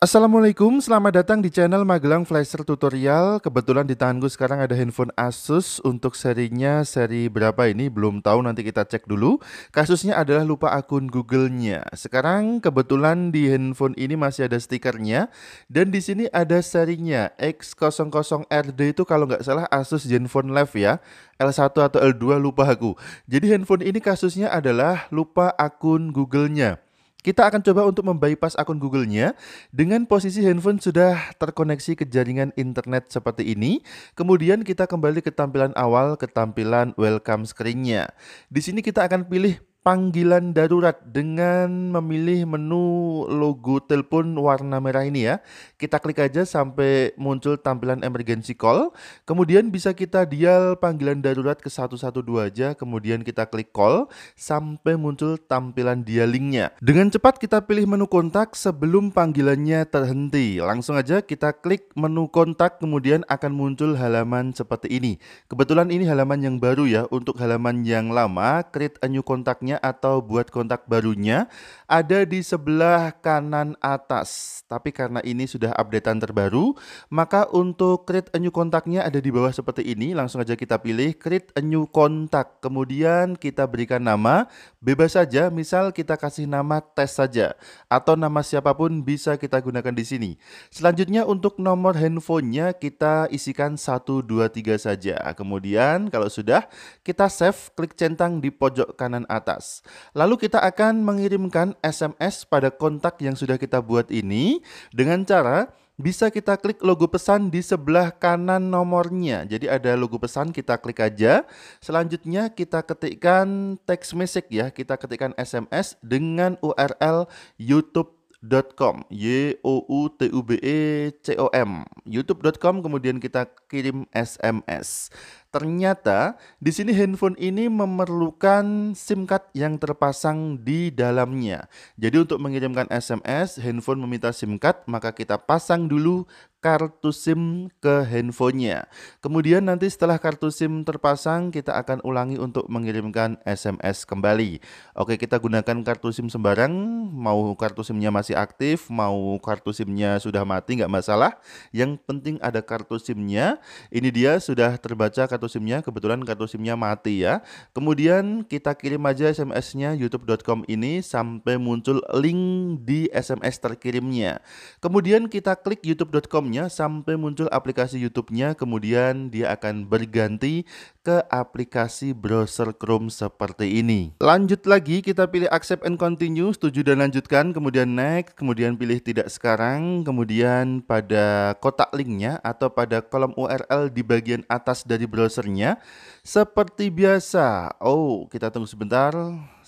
Assalamualaikum, selamat datang di channel Magelang Flasher Tutorial. Kebetulan di tanganku sekarang ada handphone Asus untuk serinya seri berapa ini belum tahu nanti kita cek dulu. Kasusnya adalah lupa akun Google-nya. Sekarang kebetulan di handphone ini masih ada stikernya dan di sini ada serinya X00RD itu kalau nggak salah Asus Zenfone Live ya. L1 atau L2 lupa aku. Jadi handphone ini kasusnya adalah lupa akun Google-nya. Kita akan coba untuk membypass akun Google-nya dengan posisi handphone sudah terkoneksi ke jaringan internet seperti ini. Kemudian kita kembali ke tampilan awal, ke tampilan welcome screen-nya. Di sini kita akan pilih panggilan darurat dengan memilih menu logo telepon warna merah ini ya. Kita klik aja sampai muncul tampilan emergency call. Kemudian bisa kita dial panggilan darurat ke 112 aja, kemudian kita klik call sampai muncul tampilan dialingnya. Dengan cepat kita pilih menu kontak sebelum panggilannya terhenti. Langsung aja kita klik menu kontak kemudian akan muncul halaman seperti ini. Kebetulan ini halaman yang baru ya. Untuk halaman yang lama create a new kontaknya lainnya atau buat kontak barunya ada di sebelah kanan atas. Tapi karena ini sudah updatean terbaru, maka untuk create a new kontaknya ada di bawah seperti ini. Langsung aja kita pilih create a new kontak. Kemudian kita berikan nama, bebas saja. Misal kita kasih nama tes saja atau nama siapapun bisa kita gunakan di sini. Selanjutnya untuk nomor handphonenya kita isikan 123 saja. Kemudian kalau sudah kita save, klik centang di pojok kanan atas atas. Lalu kita akan mengirimkan SMS pada kontak yang sudah kita buat ini dengan cara bisa kita klik logo pesan di sebelah kanan nomornya. Jadi ada logo pesan, kita klik aja. Selanjutnya kita ketikkan text message ya, kita ketikkan SMS dengan URL youtube.com y o u t u b e c o m youtube.com kemudian kita kirim SMS. Ternyata di sini handphone ini memerlukan SIM card yang terpasang di dalamnya. Jadi untuk mengirimkan SMS, handphone meminta SIM card, maka kita pasang dulu kartu SIM ke handphonenya. Kemudian nanti setelah kartu SIM terpasang, kita akan ulangi untuk mengirimkan SMS kembali. Oke, kita gunakan kartu SIM sembarang, mau kartu SIM-nya masih aktif, mau kartu SIM-nya sudah mati, nggak masalah. Yang penting ada kartu SIM-nya. Ini dia sudah terbaca kartu kartu SIM-nya. Kebetulan kartu SIM-nya mati ya. Kemudian kita kirim aja SMS-nya youtube.com ini sampai muncul link di SMS terkirimnya. Kemudian kita klik youtube.com-nya sampai muncul aplikasi YouTube-nya. Kemudian dia akan berganti ke aplikasi browser Chrome seperti ini. Lanjut lagi kita pilih accept and continue, setuju dan lanjutkan, kemudian next, kemudian pilih tidak sekarang, kemudian pada kotak linknya atau pada kolom URL di bagian atas dari browser browsernya. Seperti biasa, oh kita tunggu sebentar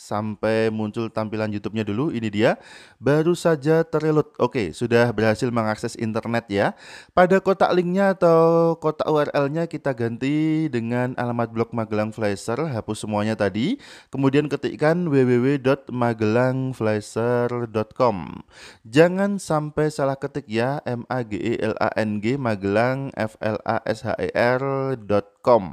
sampai muncul tampilan YouTube-nya dulu. Ini dia, baru saja terload. Oke, sudah berhasil mengakses internet ya. Pada kotak linknya atau kotak URL-nya kita ganti dengan alamat blog Magelang Flasher, hapus semuanya tadi. Kemudian ketikkan www.magelangflasher.com. Jangan sampai salah ketik ya, M A G E L A N G Magelang F L A S H E .com.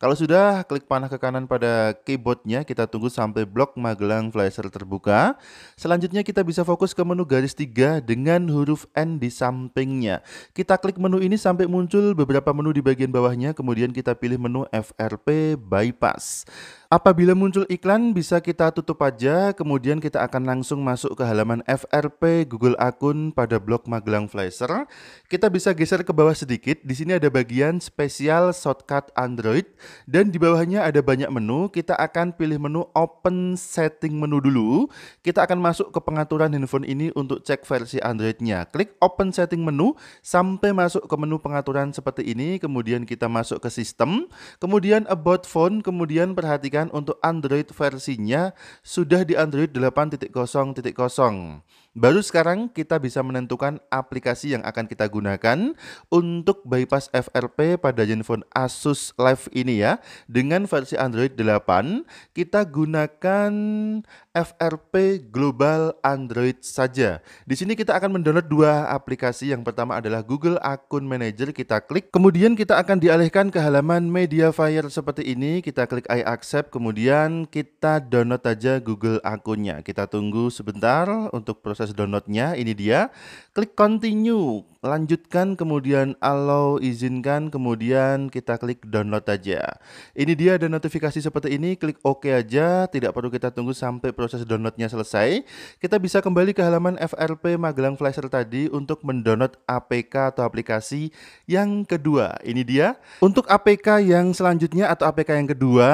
Kalau sudah klik panah ke kanan pada keyboardnya, kita tunggu sampai blog Blok Magelang Flasher terbuka. Selanjutnya kita bisa fokus ke menu garis 3 dengan huruf N di sampingnya. Kita klik menu ini sampai muncul beberapa menu di bagian bawahnya, kemudian kita pilih menu FRP Bypass. Apabila muncul iklan, bisa kita tutup aja, kemudian kita akan langsung masuk ke halaman FRP Google Akun pada blog Magelang Flasher. Kita bisa geser ke bawah sedikit, di sini ada bagian spesial shortcut Android, dan di bawahnya ada banyak menu, kita akan pilih menu Open Setting menu dulu. Kita akan masuk ke pengaturan handphone ini untuk cek versi Androidnya. Klik Open Setting menu, sampai masuk ke menu pengaturan seperti ini, kemudian kita masuk ke sistem, kemudian About Phone, kemudian perhatikan untuk Android versinya sudah di Android 8.0.0. Baru sekarang kita bisa menentukan aplikasi yang akan kita gunakan untuk bypass FRP pada handphone Asus Live ini ya. Dengan versi Android 8, kita gunakan FRP Global Android saja. Di sini kita akan mendownload dua aplikasi. Yang pertama adalah Google Akun Manager, kita klik. Kemudian kita akan dialihkan ke halaman Mediafire seperti ini. Kita klik I accept, kemudian kita download aja Google akunnya. Kita tunggu sebentar untuk proses proses downloadnya ini dia klik continue lanjutkan kemudian allow izinkan kemudian kita klik download aja ini dia ada notifikasi seperti ini klik OK aja tidak perlu kita tunggu sampai proses downloadnya selesai kita bisa kembali ke halaman FRP Magelang Flasher tadi untuk mendownload APK atau aplikasi yang kedua ini dia untuk APK yang selanjutnya atau APK yang kedua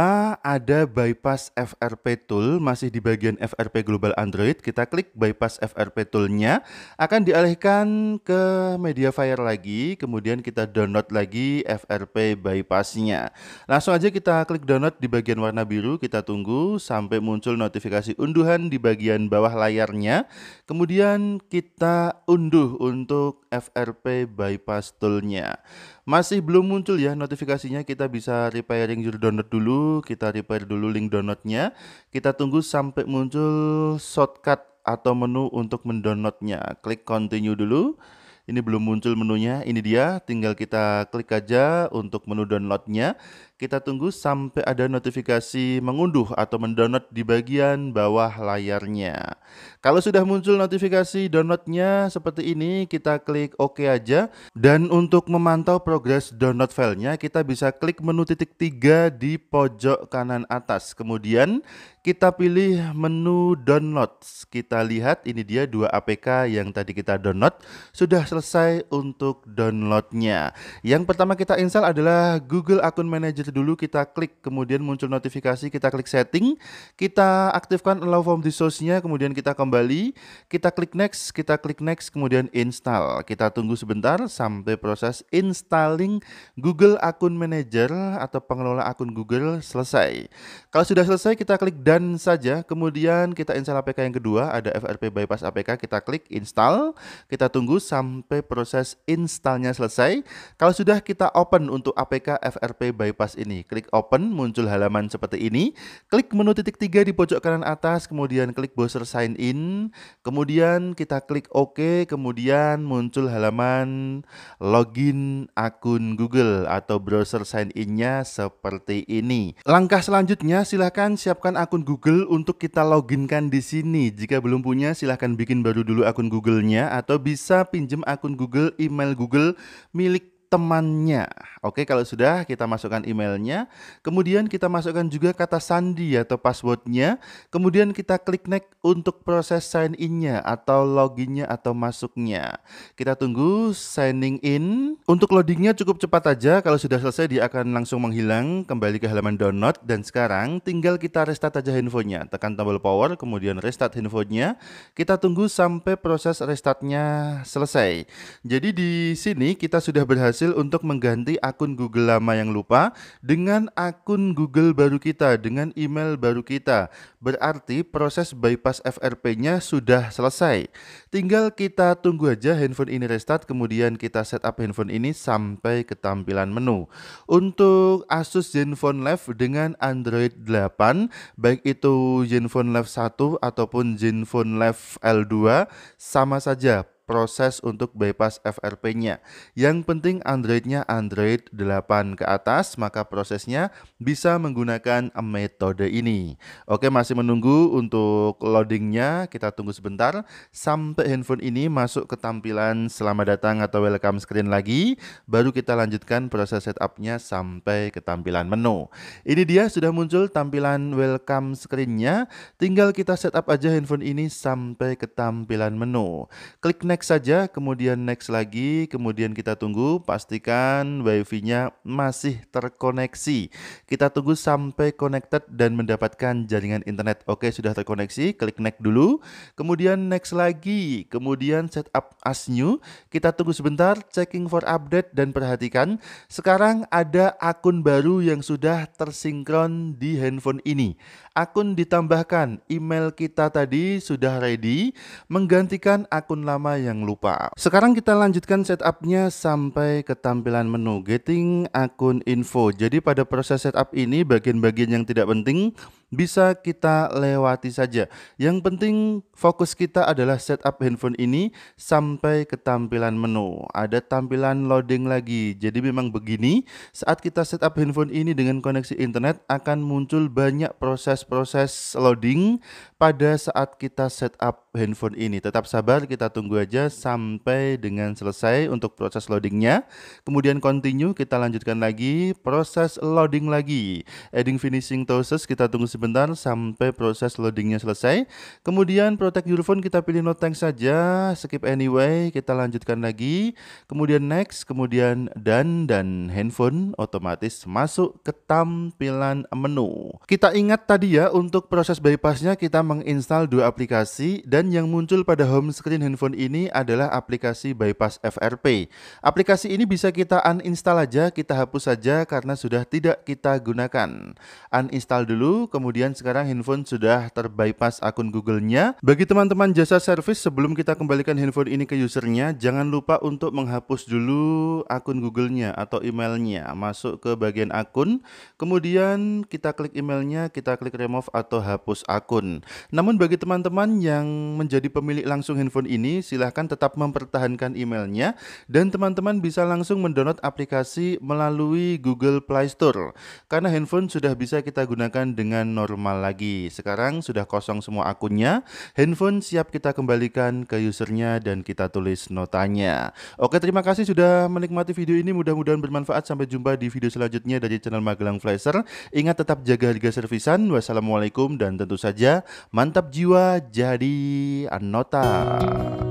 ada bypass FRP tool masih di bagian FRP Global Android kita klik bypass FRP FRP toolnya akan dialihkan ke Mediafire lagi, kemudian kita download lagi FRP bypassnya. Langsung aja kita klik download di bagian warna biru, kita tunggu sampai muncul notifikasi unduhan di bagian bawah layarnya. Kemudian kita unduh untuk FRP bypass toolnya. Masih belum muncul ya notifikasinya, kita bisa repairing your download dulu, kita repair dulu link downloadnya. Kita tunggu sampai muncul shortcut atau menu untuk mendownloadnya. Klik continue dulu. Ini belum muncul menunya. Ini dia, tinggal kita klik aja untuk menu downloadnya. Kita tunggu sampai ada notifikasi mengunduh atau mendownload di bagian bawah layarnya. Kalau sudah muncul notifikasi downloadnya seperti ini, kita klik OK aja. Dan untuk memantau progres download filenya, kita bisa klik menu titik tiga di pojok kanan atas. Kemudian kita pilih menu download. Kita lihat ini dia dua APK yang tadi kita download sudah selesai untuk downloadnya. Yang pertama kita install adalah Google Account Manager dulu kita klik kemudian muncul notifikasi kita klik setting kita aktifkan allow form source nya kemudian kita kembali kita klik next kita klik next kemudian install kita tunggu sebentar sampai proses installing Google akun manager atau pengelola akun Google selesai kalau sudah selesai kita klik dan saja kemudian kita install APK yang kedua ada FRP bypass APK kita klik install kita tunggu sampai proses installnya selesai kalau sudah kita open untuk APK FRP bypass ini. Klik open, muncul halaman seperti ini. Klik menu titik tiga di pojok kanan atas, kemudian klik browser sign in. Kemudian kita klik OK, kemudian muncul halaman login akun Google atau browser sign in-nya seperti ini. Langkah selanjutnya, silahkan siapkan akun Google untuk kita loginkan di sini. Jika belum punya, silahkan bikin baru dulu akun Google-nya atau bisa pinjam akun Google, email Google milik temannya. Oke, kalau sudah kita masukkan emailnya, kemudian kita masukkan juga kata sandi atau passwordnya, kemudian kita klik next untuk proses sign in-nya atau loginnya atau masuknya. Kita tunggu signing in. Untuk loadingnya cukup cepat aja, kalau sudah selesai dia akan langsung menghilang kembali ke halaman download dan sekarang tinggal kita restart aja handphonenya. Tekan tombol power, kemudian restart handphonenya. Kita tunggu sampai proses restartnya selesai. Jadi di sini kita sudah berhasil berhasil untuk mengganti akun Google lama yang lupa dengan akun Google baru kita, dengan email baru kita. Berarti proses bypass FRP-nya sudah selesai. Tinggal kita tunggu aja handphone ini restart, kemudian kita setup handphone ini sampai ke tampilan menu. Untuk Asus Zenfone Live dengan Android 8, baik itu Zenfone Live 1 ataupun Zenfone Live L2, sama saja proses untuk bypass FRP-nya. Yang penting Android-nya Android 8 ke atas, maka prosesnya bisa menggunakan metode ini. Oke, masih menunggu untuk loadingnya, kita tunggu sebentar sampai handphone ini masuk ke tampilan selamat datang atau welcome screen lagi, baru kita lanjutkan proses setupnya sampai ke tampilan menu. Ini dia sudah muncul tampilan welcome screen-nya, tinggal kita setup aja handphone ini sampai ke tampilan menu. Klik next next saja, kemudian next lagi, kemudian kita tunggu pastikan WiFi-nya masih terkoneksi. Kita tunggu sampai connected dan mendapatkan jaringan internet. Oke, sudah terkoneksi, klik next dulu. Kemudian next lagi, kemudian setup as new. Kita tunggu sebentar, checking for update dan perhatikan. Sekarang ada akun baru yang sudah tersinkron di handphone ini. Akun ditambahkan, email kita tadi sudah ready menggantikan akun lama yang yang lupa. Sekarang kita lanjutkan setupnya sampai ke tampilan menu getting akun info. Jadi pada proses setup ini bagian-bagian yang tidak penting bisa kita lewati saja. Yang penting fokus kita adalah setup handphone ini sampai ke tampilan menu. Ada tampilan loading lagi. Jadi memang begini, saat kita setup handphone ini dengan koneksi internet akan muncul banyak proses-proses loading pada saat kita setup handphone ini. Tetap sabar, kita tunggu aja sampai dengan selesai untuk proses loadingnya. Kemudian continue, kita lanjutkan lagi proses loading lagi. Adding finishing process kita tunggu sebentar sampai proses loadingnya selesai. Kemudian protect your phone kita pilih no thanks saja, skip anyway, kita lanjutkan lagi. Kemudian next, kemudian dan dan handphone otomatis masuk ke tampilan menu. Kita ingat tadi ya untuk proses bypassnya kita menginstal dua aplikasi dan yang muncul pada home screen handphone ini adalah aplikasi bypass FRP. Aplikasi ini bisa kita uninstall aja, kita hapus saja karena sudah tidak kita gunakan. Uninstall dulu, kemudian kemudian sekarang handphone sudah terbypass akun Google-nya. Bagi teman-teman jasa service, sebelum kita kembalikan handphone ini ke usernya, jangan lupa untuk menghapus dulu akun Google-nya atau emailnya. Masuk ke bagian akun, kemudian kita klik emailnya, kita klik remove atau hapus akun. Namun bagi teman-teman yang menjadi pemilik langsung handphone ini, silahkan tetap mempertahankan emailnya dan teman-teman bisa langsung mendownload aplikasi melalui Google Play Store. Karena handphone sudah bisa kita gunakan dengan normal lagi. Sekarang sudah kosong semua akunnya, handphone siap kita kembalikan ke usernya dan kita tulis notanya. Oke, terima kasih sudah menikmati video ini. Mudah-mudahan bermanfaat. Sampai jumpa di video selanjutnya dari channel Magelang Flasher. Ingat tetap jaga harga servisan. Wassalamualaikum dan tentu saja mantap jiwa jadi anota.